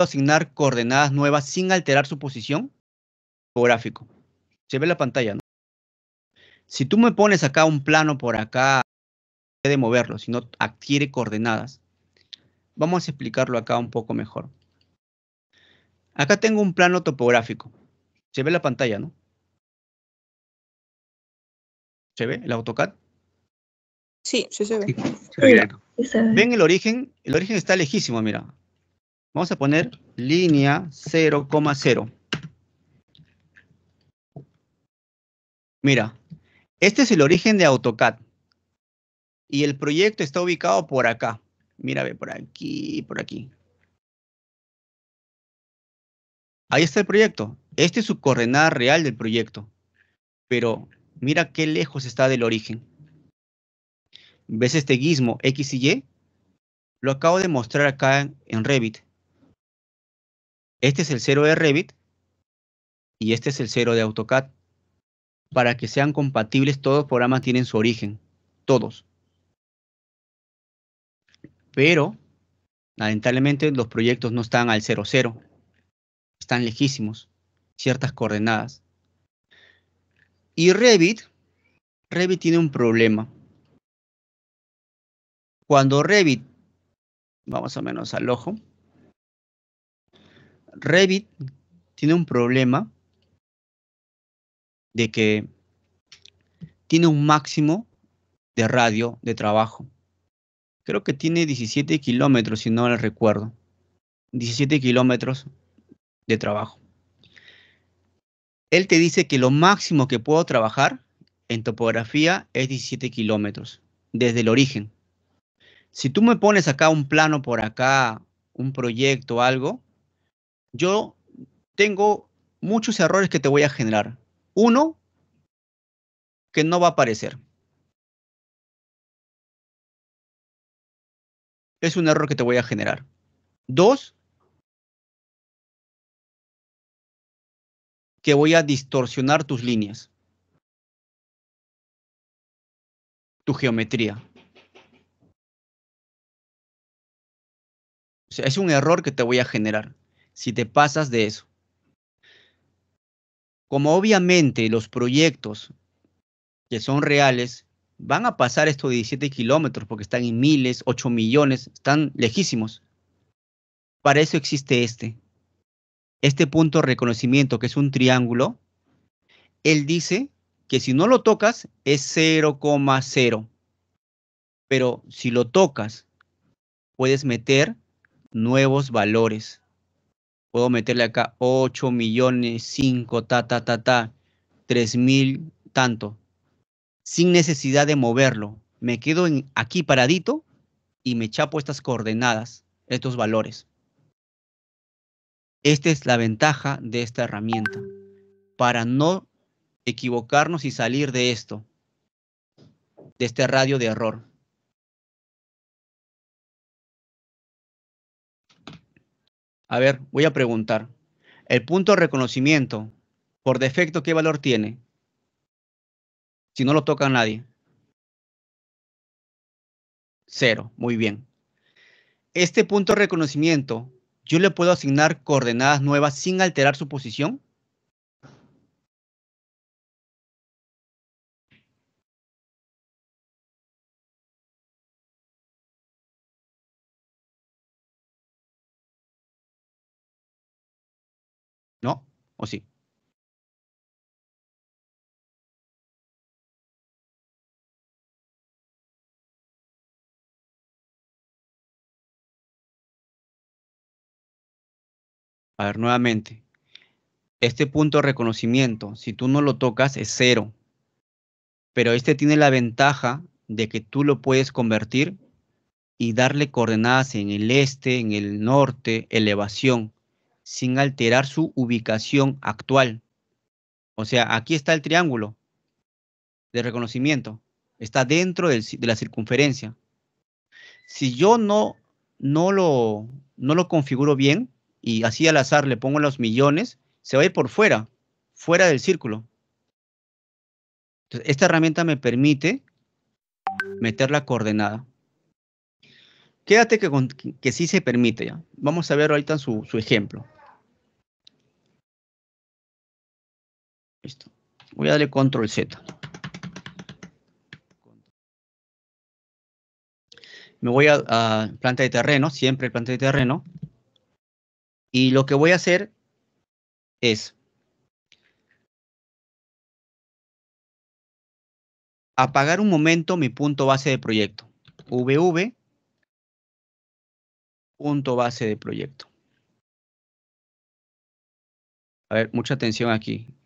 asignar coordenadas nuevas sin alterar su posición topográfico. Se ve la pantalla, ¿no? Si tú me pones acá un plano por acá, de puede moverlo, sino adquiere coordenadas. Vamos a explicarlo acá un poco mejor. Acá tengo un plano topográfico. Se ve la pantalla, ¿no? ¿Se ve el AutoCAD? Sí, se ve. ¿Ven el origen? El origen está lejísimo, mira. Vamos a poner línea 0,0. Mira, este es el origen de AutoCAD. Y el proyecto está ubicado por acá. Mira, ve, por aquí, por aquí. Ahí está el proyecto. Este es su coordenada real del proyecto. Pero mira qué lejos está del origen. ¿Ves este guismo X y Y? Lo acabo de mostrar acá en Revit. Este es el cero de Revit y este es el cero de AutoCAD. Para que sean compatibles, todos los programas tienen su origen, todos. Pero, lamentablemente, los proyectos no están al 00, están lejísimos, ciertas coordenadas. Y Revit, Revit tiene un problema. Cuando Revit, vamos a menos al ojo, Revit tiene un problema de que tiene un máximo de radio de trabajo. Creo que tiene 17 kilómetros, si no le recuerdo. 17 kilómetros de trabajo. Él te dice que lo máximo que puedo trabajar en topografía es 17 kilómetros, desde el origen. Si tú me pones acá un plano por acá, un proyecto, algo, yo tengo muchos errores que te voy a generar. Uno, que no va a aparecer. Es un error que te voy a generar. Dos, que voy a distorsionar tus líneas, tu geometría. es un error que te voy a generar si te pasas de eso. Como obviamente los proyectos que son reales van a pasar estos 17 kilómetros porque están en miles, 8 millones, están lejísimos. Para eso existe este. Este punto de reconocimiento que es un triángulo, él dice que si no lo tocas es 0,0. Pero si lo tocas, puedes meter nuevos valores puedo meterle acá 8 millones, 5, ta, ta, ta, ta, 3 mil, tanto, sin necesidad de moverlo. Me quedo aquí paradito y me chapo estas coordenadas, estos valores. Esta es la ventaja de esta herramienta, para no equivocarnos y salir de esto, de este radio de error. A ver, voy a preguntar. El punto de reconocimiento, por defecto, ¿qué valor tiene? Si no lo toca nadie. Cero, muy bien. Este punto de reconocimiento, yo le puedo asignar coordenadas nuevas sin alterar su posición. ¿No? ¿O sí? A ver, nuevamente. Este punto de reconocimiento, si tú no lo tocas, es cero. Pero este tiene la ventaja de que tú lo puedes convertir y darle coordenadas en el este, en el norte, elevación sin alterar su ubicación actual. O sea, aquí está el triángulo de reconocimiento. Está dentro de la circunferencia. Si yo no, no, lo, no lo configuro bien y así al azar le pongo los millones, se va a ir por fuera, fuera del círculo. esta herramienta me permite meter la coordenada. Quédate que, que sí se permite ya. Vamos a ver ahorita su ejemplo. Listo. Voy a darle control Z. Me voy a, a planta de terreno, siempre planta de terreno. Y lo que voy a hacer es apagar un momento mi punto base de proyecto. VV, punto base de proyecto. A ver, mucha atención aquí.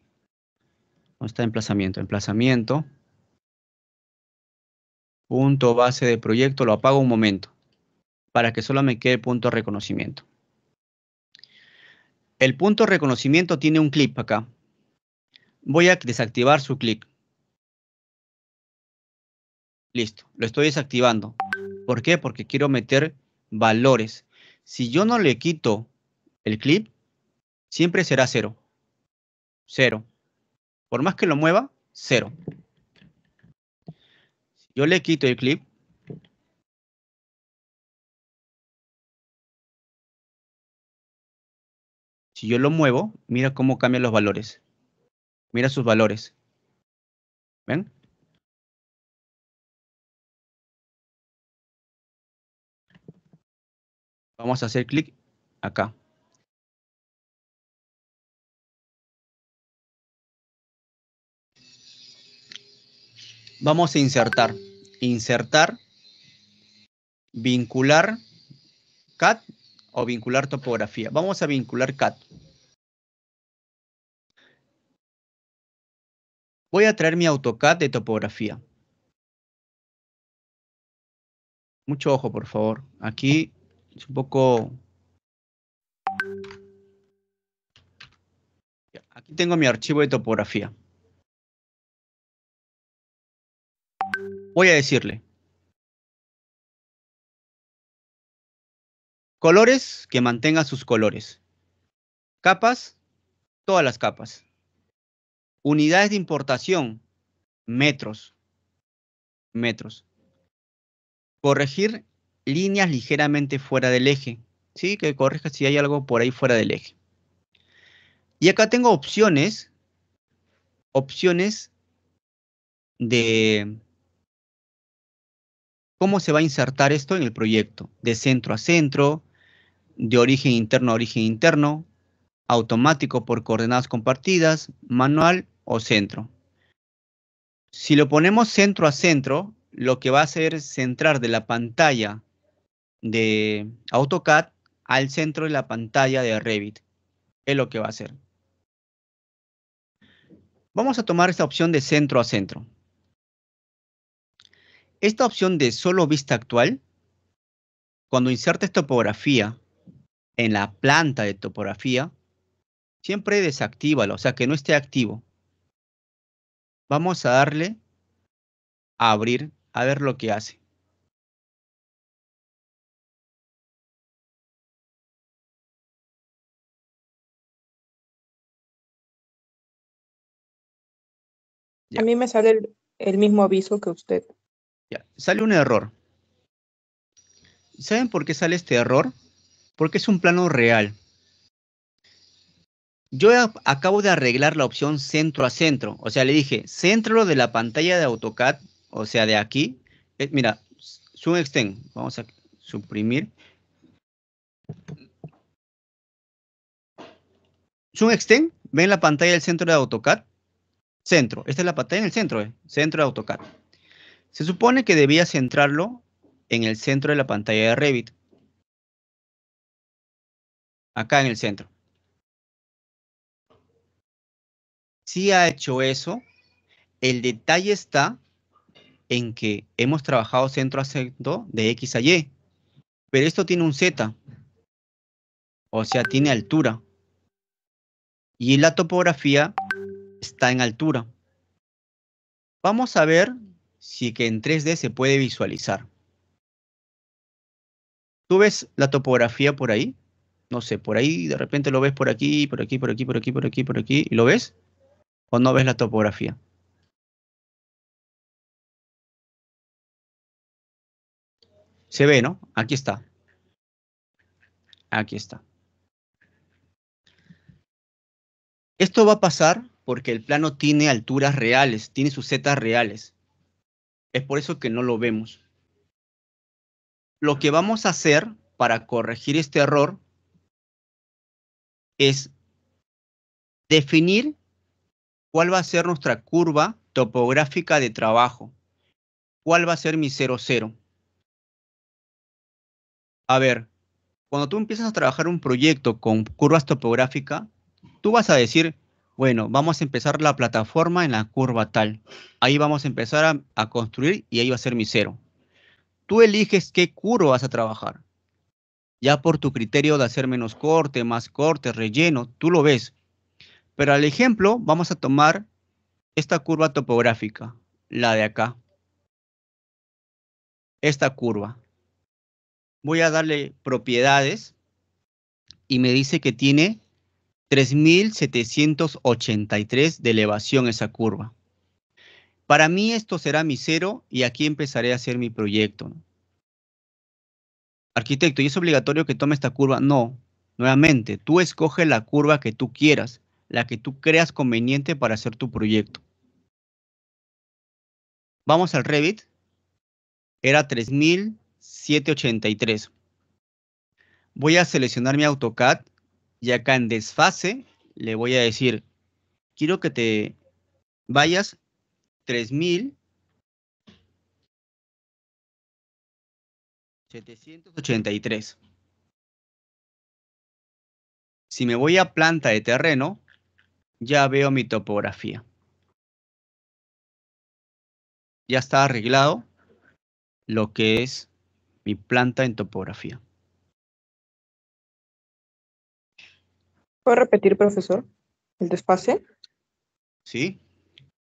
¿Dónde está emplazamiento? Emplazamiento. Punto base de proyecto. Lo apago un momento para que solo me quede punto reconocimiento. El punto reconocimiento tiene un clip acá. Voy a desactivar su clip. Listo, lo estoy desactivando. ¿Por qué? Porque quiero meter valores. Si yo no le quito el clip, siempre será cero. Cero. Por más que lo mueva, cero. Si yo le quito el clip, si yo lo muevo, mira cómo cambian los valores. Mira sus valores. ¿Ven? Vamos a hacer clic acá. Vamos a insertar. Insertar, vincular cat o vincular topografía. Vamos a vincular cat. Voy a traer mi AutoCAD de topografía. Mucho ojo, por favor. Aquí es un poco... Aquí tengo mi archivo de topografía. Voy a decirle. Colores, que mantenga sus colores. Capas, todas las capas. Unidades de importación, metros. Metros. Corregir líneas ligeramente fuera del eje. Sí, que corrija si hay algo por ahí fuera del eje. Y acá tengo opciones, opciones de cómo se va a insertar esto en el proyecto, de centro a centro, de origen interno a origen interno, automático por coordenadas compartidas, manual o centro. Si lo ponemos centro a centro, lo que va a hacer es centrar de la pantalla de AutoCAD al centro de la pantalla de Revit. Es lo que va a hacer. Vamos a tomar esta opción de centro a centro. Esta opción de solo vista actual, cuando insertes topografía en la planta de topografía, siempre desactívalo, o sea que no esté activo. Vamos a darle a abrir, a ver lo que hace. A mí me sale el mismo aviso que usted sale un error. ¿Saben por qué sale este error? Porque es un plano real. Yo acabo de arreglar la opción centro a centro. O sea, le dije, centro de la pantalla de AutoCAD, o sea, de aquí. Eh, mira, zoom extend. Vamos a suprimir. Zoom extend. ¿Ven la pantalla del centro de AutoCAD? Centro. Esta es la pantalla en el centro, eh, Centro de AutoCAD. Se supone que debía centrarlo en el centro de la pantalla de Revit. Acá en el centro. Si ha hecho eso. El detalle está en que hemos trabajado centro a centro de X a Y. Pero esto tiene un Z. O sea, tiene altura. Y la topografía está en altura. Vamos a ver si que en 3D se puede visualizar. ¿Tú ves la topografía por ahí? No sé, por ahí, de repente lo ves por aquí, por aquí, por aquí, por aquí, por aquí, por aquí, ¿y lo ves? ¿O no ves la topografía? Se ve, ¿no? Aquí está. Aquí está. Esto va a pasar porque el plano tiene alturas reales, tiene sus zetas reales. Es por eso que no lo vemos. Lo que vamos a hacer para corregir este error es definir cuál va a ser nuestra curva topográfica de trabajo. ¿Cuál va a ser mi 0, 0? A ver, cuando tú empiezas a trabajar un proyecto con curvas topográficas, tú vas a decir, bueno, vamos a empezar la plataforma en la curva tal. Ahí vamos a empezar a, construir y ahí va a ser mi cero. Tú eliges qué curva vas a trabajar. Ya por tu criterio de hacer menos corte, más corte, relleno, tú lo ves. Pero al ejemplo, vamos a tomar esta curva topográfica, la de acá. Esta curva. Voy a darle propiedades y me dice que tiene 3783 de elevación esa curva. Para mí esto será mi cero y aquí empezaré a hacer mi proyecto. Arquitecto, ¿y es obligatorio que tome esta curva? No. Nuevamente, tú escoges la curva que tú quieras, la que tú creas conveniente para hacer tu proyecto. Vamos al Revit. Era 3783. Voy a seleccionar mi AutoCAD y acá en desfase le voy a decir, quiero que te vayas 3,783. Si me voy a planta de terreno, ya veo mi topografía. Ya está arreglado lo que es mi planta en topografía. ¿Puedo repetir, profesor, el despase? Sí.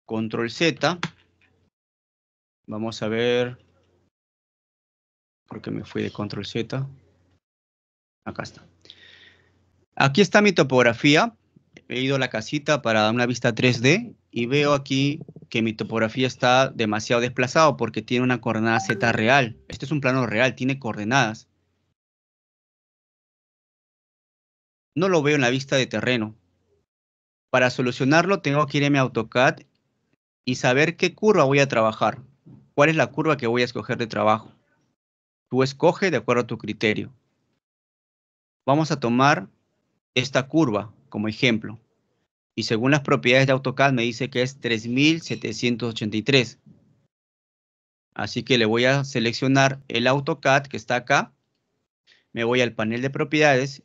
Control Z. Vamos a ver. Porque me fui de control Z. Acá está. Aquí está mi topografía. He ido a la casita para dar una vista 3D y veo aquí que mi topografía está demasiado desplazado porque tiene una coordenada Z real. Este es un plano real, tiene coordenadas. No lo veo en la vista de terreno. Para solucionarlo tengo que ir a AutoCAD y saber qué curva voy a trabajar. ¿Cuál es la curva que voy a escoger de trabajo? Tú escoge de acuerdo a tu criterio. Vamos a tomar esta curva como ejemplo. Y según las propiedades de AutoCAD me dice que es 3783. Así que le voy a seleccionar el AutoCAD que está acá. Me voy al panel de propiedades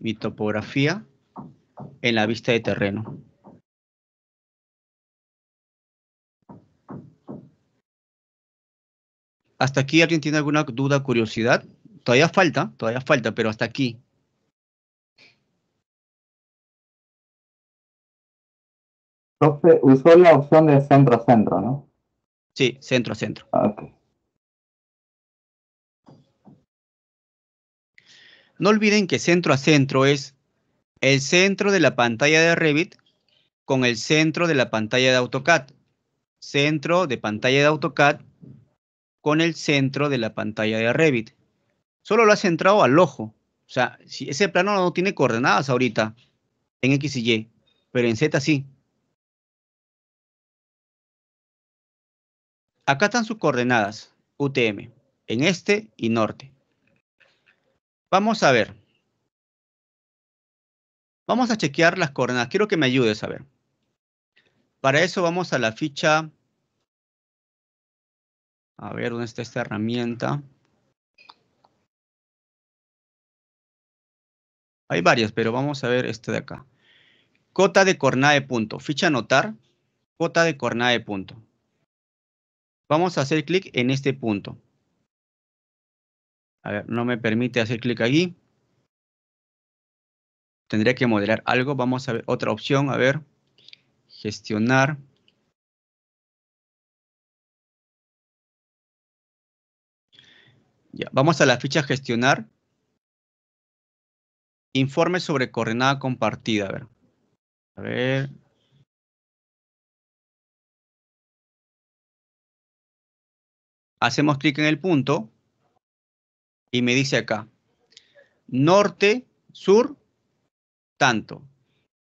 mi topografía en la vista de terreno. ¿Hasta aquí alguien tiene alguna duda, curiosidad? Todavía falta, todavía falta, pero hasta aquí. usó la opción de centro-centro, a ¿no? Sí, centro-centro. a ah, No olviden que centro a centro es el centro de la pantalla de Revit con el centro de la pantalla de AutoCAD. Centro de pantalla de AutoCAD con el centro de la pantalla de Revit. Solo lo has centrado al ojo. O sea, si ese plano no tiene coordenadas ahorita en X y Y, pero en Z sí. Acá están sus coordenadas UTM en este y norte. Vamos a ver. Vamos a chequear las coordenadas. Quiero que me ayudes a ver. Para eso vamos a la ficha. A ver dónde está esta herramienta. Hay varias, pero vamos a ver este de acá. Cota de coordenada de punto. Ficha anotar. Cota de coordenada de punto. Vamos a hacer clic en este punto. A ver, no me permite hacer clic aquí. Tendría que modelar algo. Vamos a ver otra opción. A ver, gestionar. Ya, vamos a la ficha gestionar. Informe sobre coordenada compartida. A ver. A ver. Hacemos clic en el punto y me dice acá, norte, sur, tanto,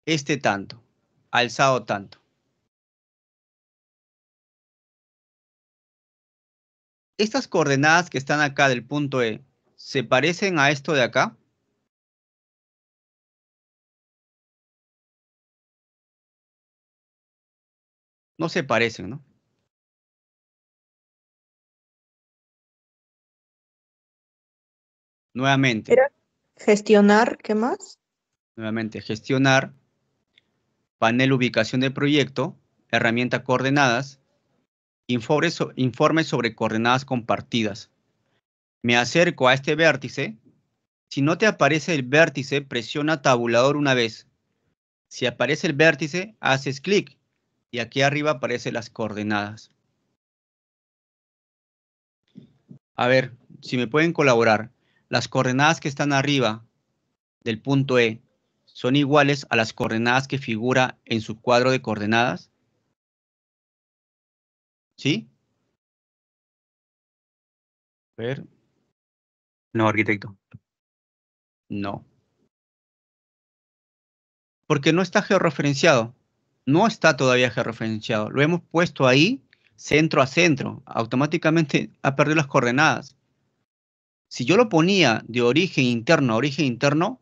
este tanto, alzado tanto. Estas coordenadas que están acá del punto E, ¿se parecen a esto de acá? No se parecen, ¿no? Nuevamente. gestionar, ¿qué más? Nuevamente, gestionar, panel ubicación del proyecto, herramienta coordenadas, informes informe sobre coordenadas compartidas. Me acerco a este vértice. Si no te aparece el vértice, presiona tabulador una vez. Si aparece el vértice, haces clic y aquí arriba aparecen las coordenadas. A ver, si me pueden colaborar las coordenadas que están arriba del punto E son iguales a las coordenadas que figura en su cuadro de coordenadas? ¿Sí? A ver. No, arquitecto. No. Porque no está georreferenciado. No está todavía georreferenciado. Lo hemos puesto ahí, centro a centro. Automáticamente ha perdido las coordenadas. Si yo lo ponía de origen interno a origen interno,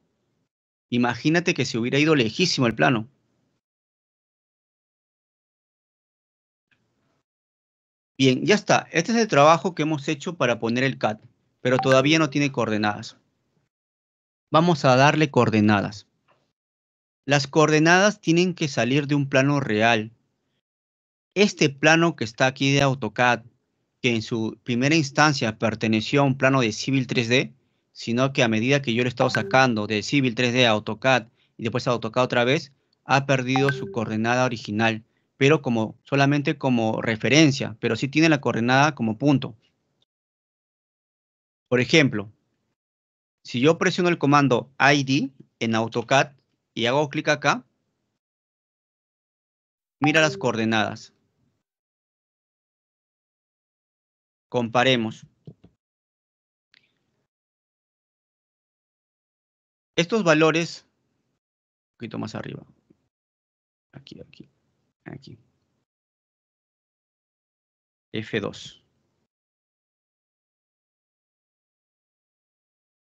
imagínate que se hubiera ido lejísimo el plano. Bien, ya está. Este es el trabajo que hemos hecho para poner el CAD, pero todavía no tiene coordenadas. Vamos a darle coordenadas. Las coordenadas tienen que salir de un plano real. Este plano que está aquí de AutoCAD, que en su primera instancia perteneció a un plano de Civil 3D, sino que a medida que yo lo he estado sacando de Civil 3D a AutoCAD y después a AutoCAD otra vez, ha perdido su coordenada original, pero como solamente como referencia, pero sí tiene la coordenada como punto. Por ejemplo, si yo presiono el comando ID en AutoCAD y hago clic acá, mira las coordenadas. Comparemos. Estos valores, un poquito más arriba, aquí, aquí, aquí. F2.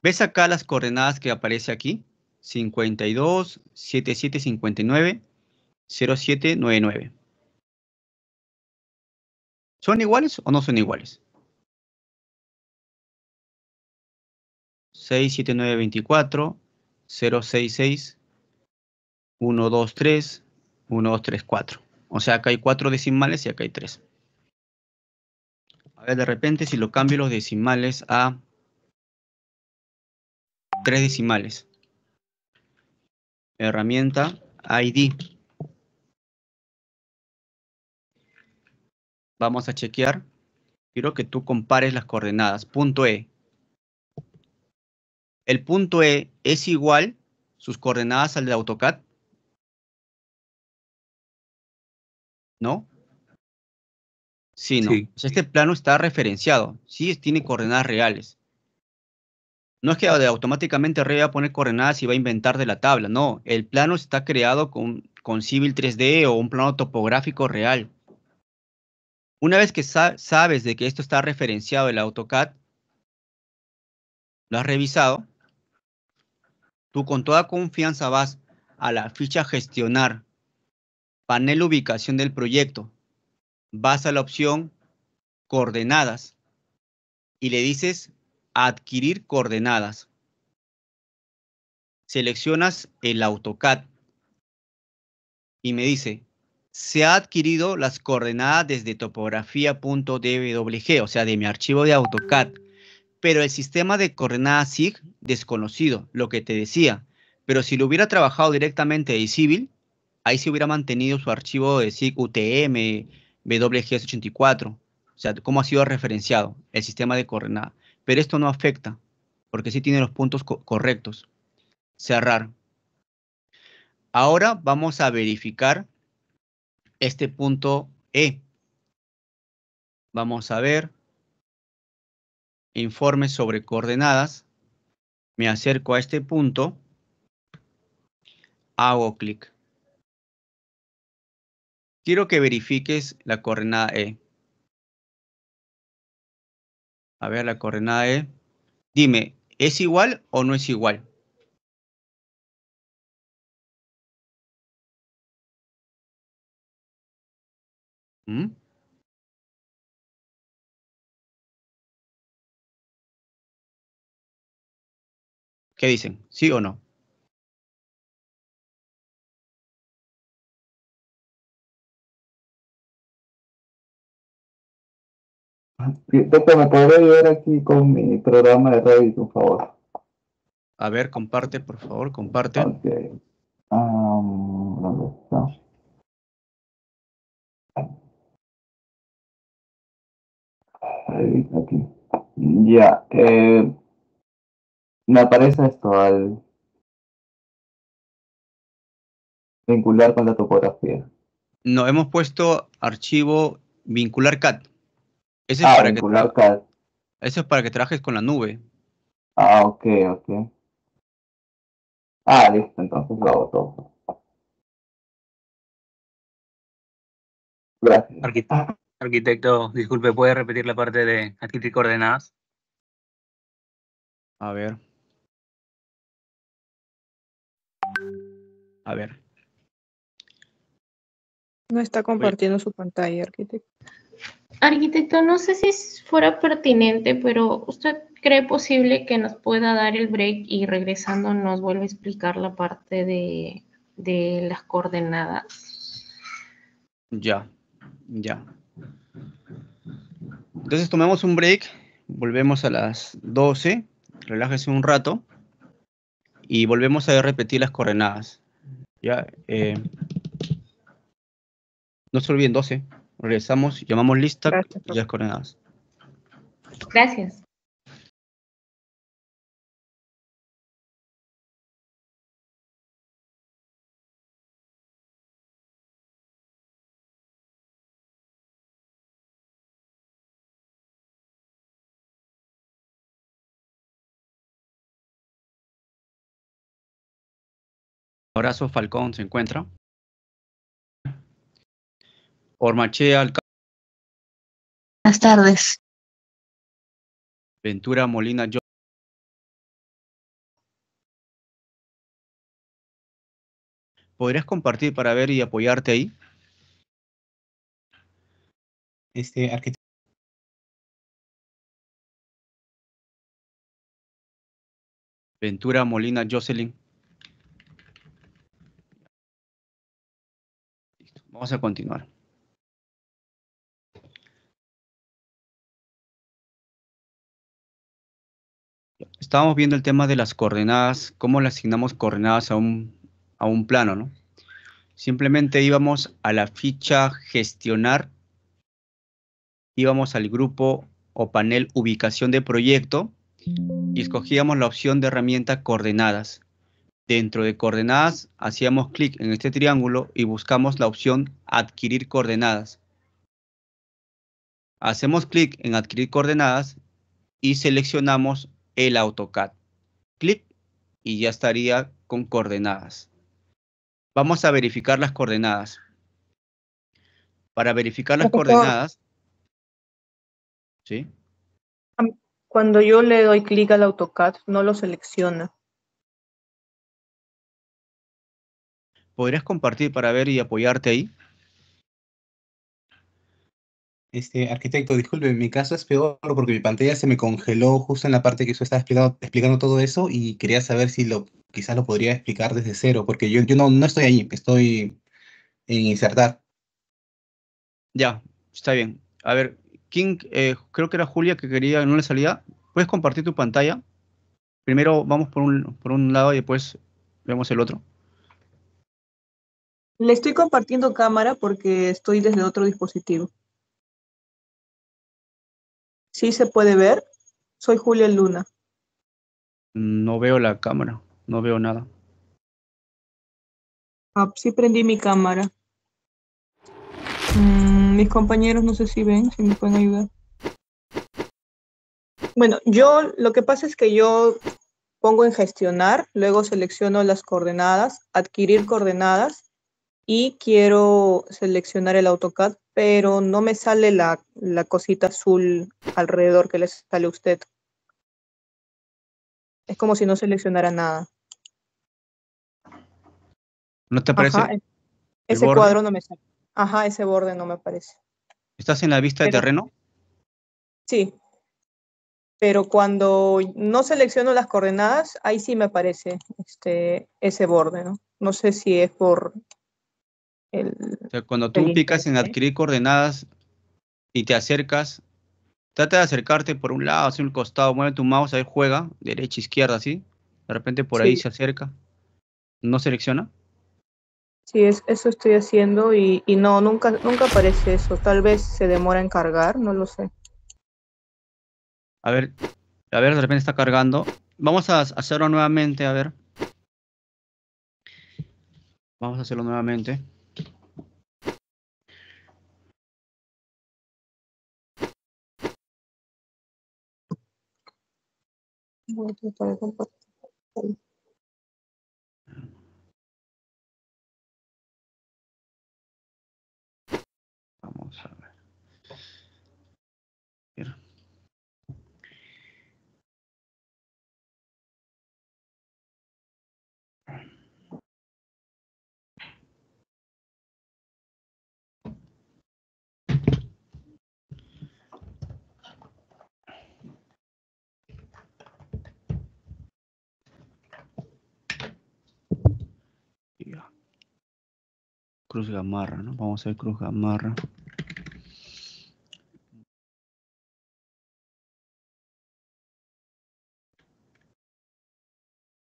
¿Ves acá las coordenadas que aparece aquí? 52, 77, 59, 07, ¿Son iguales o no son iguales? 67924 066 123 1234. O sea, acá hay cuatro decimales y acá hay tres. A ver, de repente, si lo cambio los decimales a tres decimales. Herramienta ID. Vamos a chequear. Quiero que tú compares las coordenadas. Punto E el punto E es igual sus coordenadas al de AutoCAD? ¿No? Sí, no. Pues este plano está referenciado, sí tiene coordenadas reales. No es que automáticamente re va a poner coordenadas y va a inventar de la tabla, no. El plano está creado con, con Civil 3D o un plano topográfico real. Una vez que sabes de que esto está referenciado el AutoCAD, lo has revisado, Tú con toda confianza vas a la ficha gestionar, panel ubicación del proyecto, vas a la opción coordenadas y le dices adquirir coordenadas. Seleccionas el AutoCAD y me dice, se ha adquirido las coordenadas desde topografía.dwg, o sea, de mi archivo de AutoCAD pero el sistema de coordenadas SIG desconocido, lo que te decía. Pero si lo hubiera trabajado directamente de civil, ahí se hubiera mantenido su archivo de SIG UTM, WGS84, o sea, cómo ha sido referenciado el sistema de coordenadas. Pero esto no afecta, porque sí tiene los puntos correctos. Cerrar. Ahora vamos a verificar este punto E. Vamos a ver informe sobre coordenadas, me acerco a este punto, hago clic. Quiero que verifiques la coordenada E. A ver, la coordenada E. Dime, ¿es igual o no es igual? ¿Mm? ¿Qué dicen? ¿Sí o no? Doctor, ¿me puede ayudar aquí con mi programa de radio, por favor? A ver, comparte, por favor, comparte. Ok. Ah, ¿Dónde está? Aquí. Ya. Eh, me aparece esto al vincular con la topografía. No, hemos puesto archivo vincular CAT. ah, vincular Eso es para que trabajes con la nube. Ah, ok, ok. Ah, listo, entonces lo hago todo. Gracias. Ah. Arquitecto, disculpe, ¿puede repetir la parte de adquirir coordenadas? A ver. A ver. No está compartiendo su pantalla, arquitecto. Arquitecto, no sé si fuera pertinente, pero ¿usted cree posible que nos pueda dar el break y regresando nos vuelve a explicar la parte de, de las coordenadas? Ya, ya. Entonces tomamos un break, volvemos a las 12, relájese un rato y volvemos a repetir las coordenadas. Ya, eh, no se olviden 12. Regresamos, llamamos lista y las coordenadas. Gracias. Horacio Falcón se encuentra. Ormachea Alcántara. Buenas tardes. Ventura Molina Jocelyn. ¿Podrías compartir para ver y apoyarte ahí? Este arquitecto. Ventura Molina Jocelyn. Vamos a continuar. Estábamos viendo el tema de las coordenadas, cómo le asignamos coordenadas a un, plano, ¿no? Simplemente íbamos a la ficha gestionar, íbamos al grupo o panel ubicación de proyecto y escogíamos la opción de herramienta coordenadas. Dentro de coordenadas hacíamos clic en este triángulo y buscamos la opción adquirir coordenadas. Hacemos clic en adquirir coordenadas y seleccionamos el AutoCAD. Clic y ya estaría con coordenadas. Vamos a verificar las coordenadas. Para verificar las coordenadas, ¿sí? Cuando yo le doy clic al AutoCAD, no lo selecciona. ¿Podrías compartir para ver y apoyarte ahí? Este, arquitecto, disculpe, mi caso es peor porque mi pantalla se me congeló justo en la parte que eso estaba explicando, explicando todo eso y quería saber si lo, quizás lo podría explicar desde cero, porque yo, yo no, no estoy ahí, estoy en insertar. Ya, está bien. A ver, King, eh, creo que era Julia que quería en una salida. ¿Puedes compartir tu pantalla? Primero vamos por un, por un lado y después vemos el otro. Le estoy compartiendo cámara porque estoy desde otro dispositivo. ¿Sí se puede ver? Soy Julia Luna. No veo la cámara, no veo nada. Ah, sí prendí mi cámara. Mm, mis compañeros no sé si ven, si me pueden ayudar. Bueno, yo lo que pasa es que yo pongo en gestionar, luego selecciono las coordenadas, adquirir coordenadas y quiero seleccionar el AutoCAD, pero no me sale la, cosita azul alrededor que le sale a usted. Es como si no seleccionara nada. ¿No te aparece? E-, ese cuadro no me sale. Ajá, ese borde no me aparece. ¿Estás en la vista de terreno? Sí. Pero cuando no selecciono las coordenadas, ahí sí me aparece este, ese borde, ¿no? No sé si es por sea, cuando tú picas en adquirir coordenadas y te acercas, trata de acercarte por un lado, hacia un costado, mueve tu mouse, ahí juega, derecha, izquierda, así. De repente por ahí se acerca. ¿No selecciona? Sí, es, eso estoy haciendo y, no, nunca, nunca aparece eso. Tal vez se demora en cargar, no lo sé. A ver, a ver, de repente está cargando. Vamos a hacerlo nuevamente, a ver. Vamos a hacerlo nuevamente. Vamos a cruz gamarra, ¿no? Vamos a ver cruz gamarra.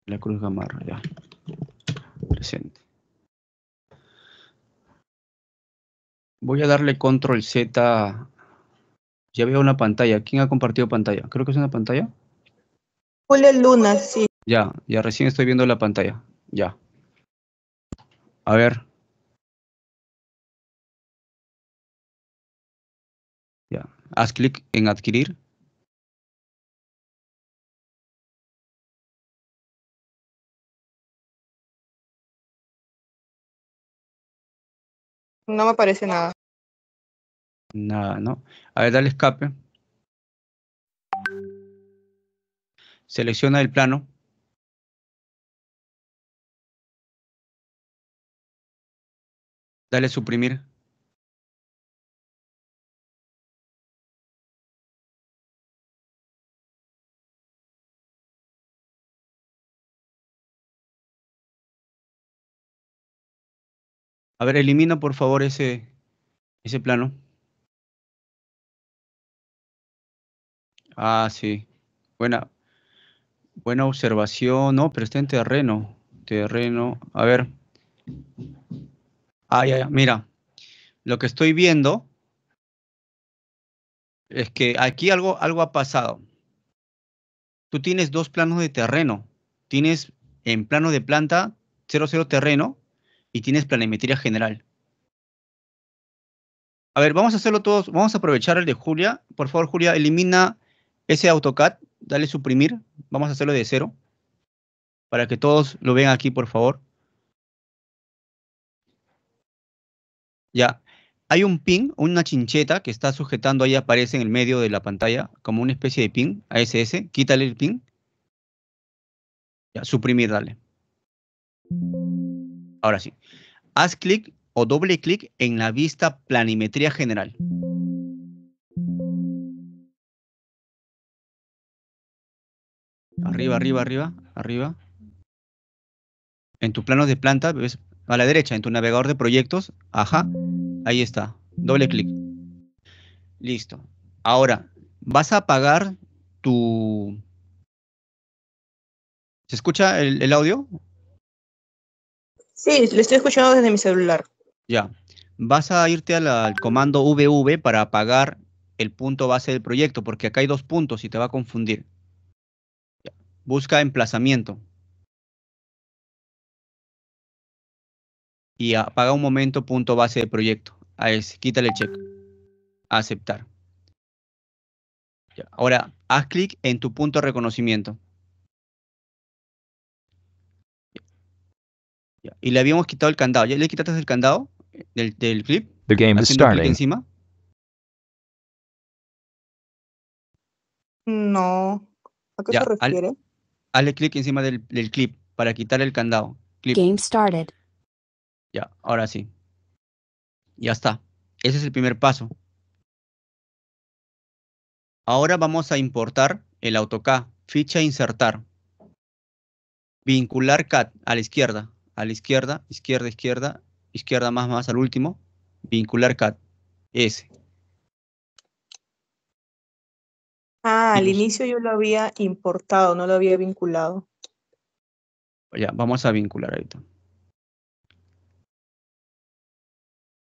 La cruz gamarra, ya. Presente. Voy a darle control Z. Ya veo una pantalla. ¿Quién ha compartido pantalla? Creo que es una pantalla. Julio Luna, sí. Ya, ya recién estoy viendo la pantalla. Ya. A ver, Haz clic en adquirir. No me aparece nada. Nada, ¿no? A ver, dale escape. Selecciona el plano. Dale suprimir. A ver, elimina por favor ese, ese plano. Ah, sí. Buena, buena observación. No, pero está en terreno. Terreno. A ver. Ah, ya, ya. Mira. Lo que estoy viendo es que aquí algo, algo ha pasado. Tú tienes dos planos de terreno. Tienes en plano de planta 00 terreno y tienes planimetría general. A ver, vamos a hacerlo todos, vamos a aprovechar el de Julia. Por favor, Julia, elimina ese AutoCAD, dale suprimir, vamos a hacerlo de cero, para que todos lo vean aquí, por favor. Ya, hay un pin, una chincheta que está sujetando ahí, aparece en el medio de la pantalla, como una especie de pin, ASS, quítale el pin. Ya, suprimir, dale. Ahora sí. Haz clic o doble clic en la vista Planimetría General. Arriba, arriba, arriba, arriba. En tu plano de planta, a la derecha, en tu navegador de proyectos, ajá, ahí está, doble clic. Listo. Ahora, vas a apagar tu... ¿Se escucha el, el audio? Sí, lo estoy escuchando desde mi celular. Ya. Vas a irte al, comando VV para apagar el punto base del proyecto, porque acá hay dos puntos y te va a confundir. Busca emplazamiento. Y apaga un momento punto base de proyecto. A quítale el check. Aceptar. Ahora, haz clic en tu punto de reconocimiento. Y le habíamos quitado el candado. ¿Ya le quitaste el candado del, del clip? Encima? No. ¿A qué se refiere? hazle clic encima del, clip para quitar el candado. Game started. Ya, ahora sí. Ya está. Ese es el primer paso. Ahora vamos a importar el AutoCAD. Ficha insertar. Vincular CAD a la izquierda a la izquierda, izquierda, izquierda, izquierda más, más al último, vincular cat, S. Ah, al inicio yo lo había importado, no lo había vinculado. Ya, vamos a vincular ahorita.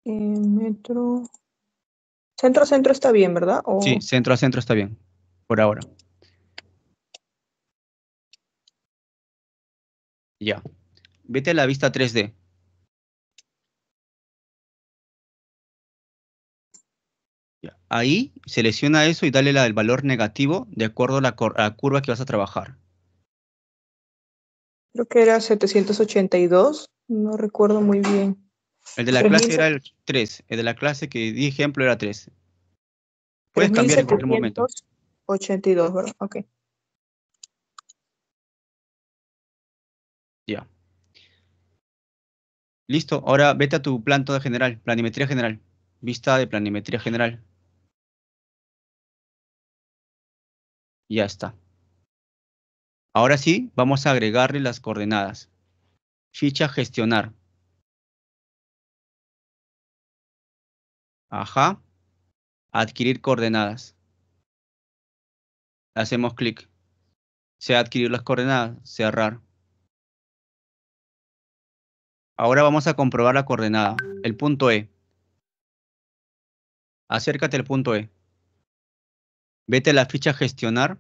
Eh, metro. Centro a centro está bien, ¿verdad? Sí, centro a centro está bien, por ahora. Ya. Vete a la vista 3D. Ahí selecciona eso y dale la, del valor negativo de acuerdo a la, curva que vas a trabajar. Creo que era 782, no recuerdo muy bien. El de la clase era el 3, el de la clase que di ejemplo era 3. Puedes cambiar en cualquier momento. 82, ¿verdad? Ok. Ya. Listo, ahora vete a tu plan de general, planimetría general. Vista de planimetría general. Ya está. Ahora sí, vamos a agregarle las coordenadas. Ficha gestionar. Ajá. Adquirir coordenadas. Hacemos clic. Se adquirir las coordenadas, cerrar. Ahora vamos a comprobar la coordenada, el punto E. Acércate al punto E. Vete a la ficha gestionar.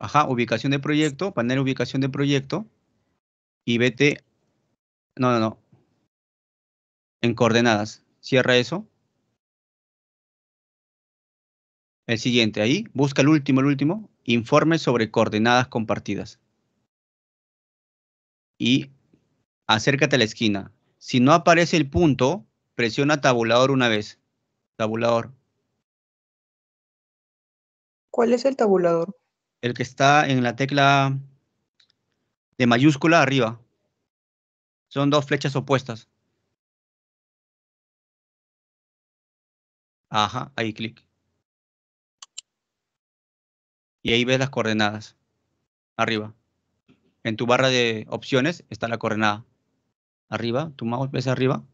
Ajá, ubicación de proyecto, panel ubicación de proyecto. Y vete, no, no, no. En coordenadas. Cierra eso. El siguiente, ahí, busca el último, el último, informe sobre coordenadas compartidas. Y acércate a la esquina. Si no aparece el punto, presiona tabulador una vez. Tabulador. ¿Cuál es el tabulador? El que está en la tecla de mayúscula arriba. Son dos flechas opuestas. Ajá, ahí clic y ahí ves las coordenadas. Arriba. En tu barra de opciones está la coordenada. Arriba, tu mouse ves arriba.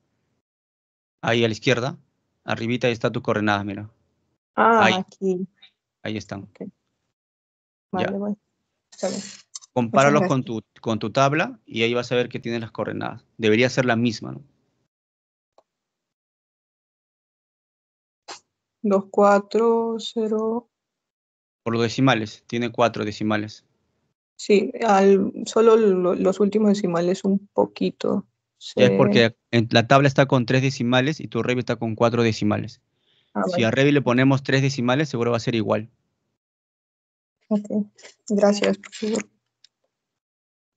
Ahí a la izquierda, arribita ahí está tu coordenada, mira. Ah, aquí. Ahí están. Okay. Vale, Compáralos con tu, con tu tabla y ahí vas a ver que tienes las coordenadas. Debería ser la misma, ¿no? 2, 4, 0, por los decimales, tiene cuatro decimales. Sí, al, solo los últimos decimales un poquito. es porque la tabla está con tres decimales y tu Revit está con cuatro decimales. Ah, si a Revit le ponemos tres decimales, seguro va a ser igual. Ok, gracias,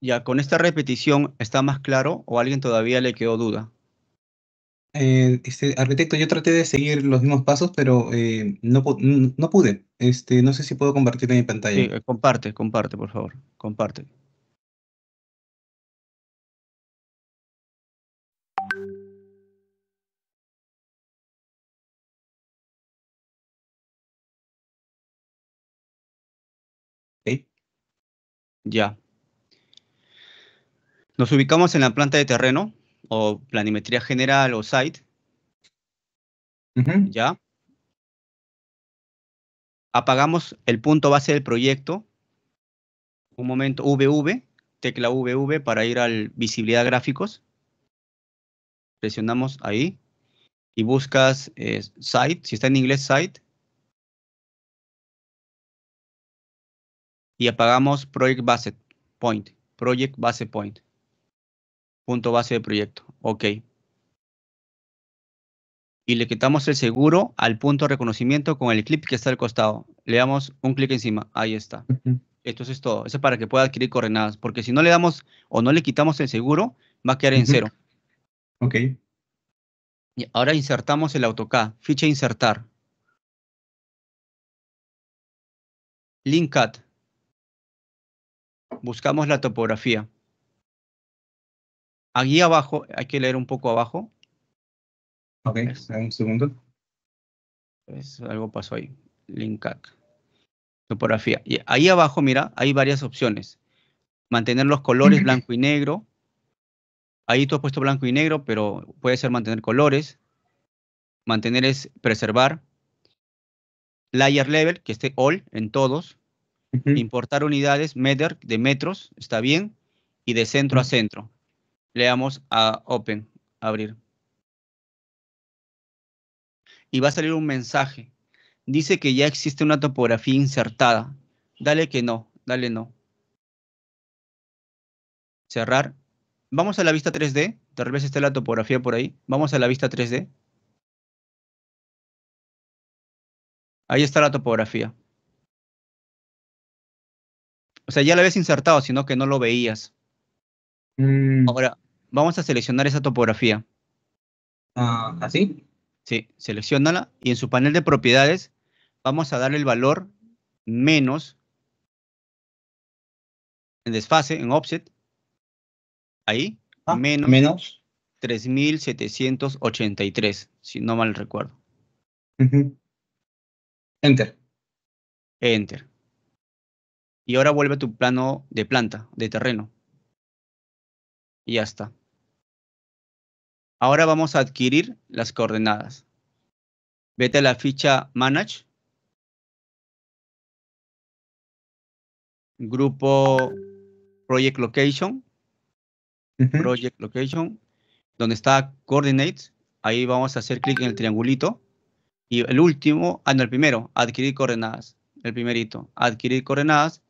Ya, con esta repetición, ¿está más claro o alguien todavía le quedó duda? Eh, este, arquitecto, yo traté de seguir los mismos pasos, pero eh, no, pude. Este, no sé si puedo compartir en mi pantalla. Eh, comparte, comparte, por favor. Comparte. Ya. Nos ubicamos en la planta de terreno, o planimetría general o site. ¿Ya? Apagamos el punto base del proyecto. Un momento, VV, tecla VV para ir al visibilidad gráficos. Presionamos ahí y buscas eh, site, si está en inglés site. Y apagamos Project Base Point, Project Base Point punto base de proyecto. Ok. Y le quitamos el seguro al punto de reconocimiento con el clip que está al costado. Le damos un clic encima. Ahí está. Esto es todo. Eso es para que pueda adquirir coordenadas. Porque si no le damos o no le quitamos el seguro, va a quedar en cero. Ok. Y ahora insertamos el AutoCAD. Ficha insertar. LinkCAD. Buscamos la topografía. Aquí abajo, hay que leer un poco abajo. Ok, un segundo. algo pasó ahí. link Topografía. Y ahí abajo, mira, hay varias opciones. Mantener los colores blanco y negro. Ahí tú has puesto blanco y negro, pero puede ser mantener colores. Mantener es preservar. Layer level, que esté all en todos. Importar unidades, meter, de metros, está bien. Y de centro a centro le damos a Open, abrir. Y va a salir un mensaje. Dice que ya existe una topografía insertada. Dale que no, dale no. Cerrar. Vamos a la vista 3D. Tal vez esté la topografía por ahí. Vamos a la vista 3D. Ahí está la topografía. O sea, ya la habías insertado, sino que no lo veías. Mm. Ahora, vamos a seleccionar esa topografía. ¿Ah, ¿Así? Sí, seleccionala y en su panel de propiedades vamos a darle el valor menos en desfase, en offset. Ahí, ah, menos, menos 3783, si no mal recuerdo. Enter. Enter. Y ahora vuelve a tu plano de planta, de terreno. Y ya está. Ahora vamos a adquirir las coordenadas. Vete a la ficha Manage. Grupo Project Location. Project Location. Donde está Coordinates. Ahí vamos a hacer clic en el triangulito. Y el último, ah, no, el primero, adquirir coordenadas. El primerito, adquirir coordenadas.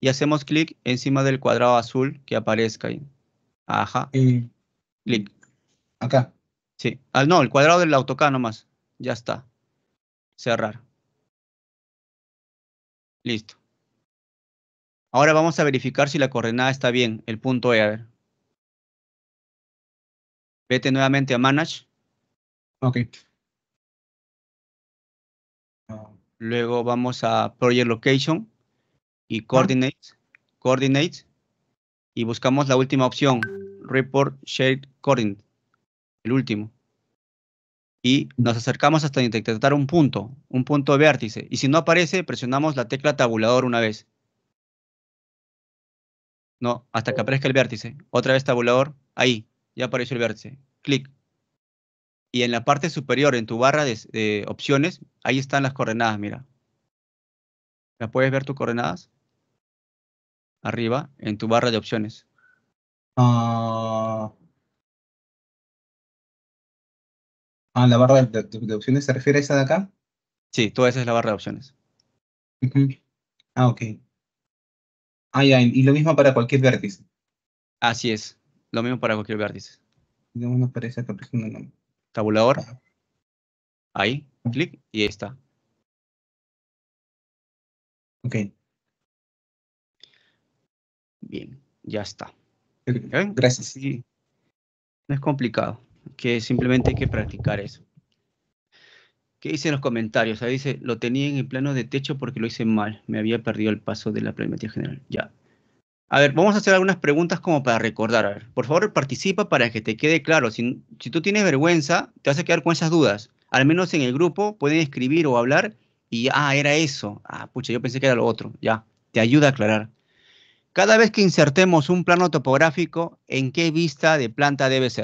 Y hacemos clic encima del cuadrado azul que aparezca ahí. Ajá. Clic. Acá. Sí. Ah, no, el cuadrado del AutoCAD nomás. Ya está. Cerrar. Listo. Ahora vamos a verificar si la coordenada está bien, el punto E, a ver. Vete nuevamente a Manage. Ok. Luego vamos a Project Location y ah. Coordinates. Coordinates. Y buscamos la última opción, Report Shared Coordinates el último. Y nos acercamos hasta detectar un punto, un punto de vértice. Y si no aparece, presionamos la tecla tabulador una vez. No, hasta que aparezca el vértice. Otra vez tabulador. Ahí, ya apareció el vértice. Clic. Y en la parte superior, en tu barra de, opciones, ahí están las coordenadas, mira. ¿La puedes ver tus coordenadas? Arriba, en tu barra de opciones. Ah... Ah, la barra de, opciones se refiere a esa de acá. Sí, toda esa es la barra de opciones. Ah, ok. Ah, ya, y lo mismo para cualquier vértice. Así es, lo mismo para cualquier vértice. No nos que Tabulador. Ah. Ahí, clic y está. Ok. Bien, ya está. Gracias. No es complicado que simplemente hay que practicar eso. ¿Qué dicen en los comentarios? Ahí dice, lo tenía en el plano de techo porque lo hice mal. Me había perdido el paso de la planimetría general. Ya. A ver, vamos a hacer algunas preguntas como para recordar. A ver, por favor, participa para que te quede claro. Si, si tú tienes vergüenza, te vas a quedar con esas dudas. Al menos en el grupo pueden escribir o hablar y, ah, era eso. Ah, pucha, yo pensé que era lo otro. Ya, te ayuda a aclarar. Cada vez que insertemos un plano topográfico, ¿en qué vista de planta debe ser?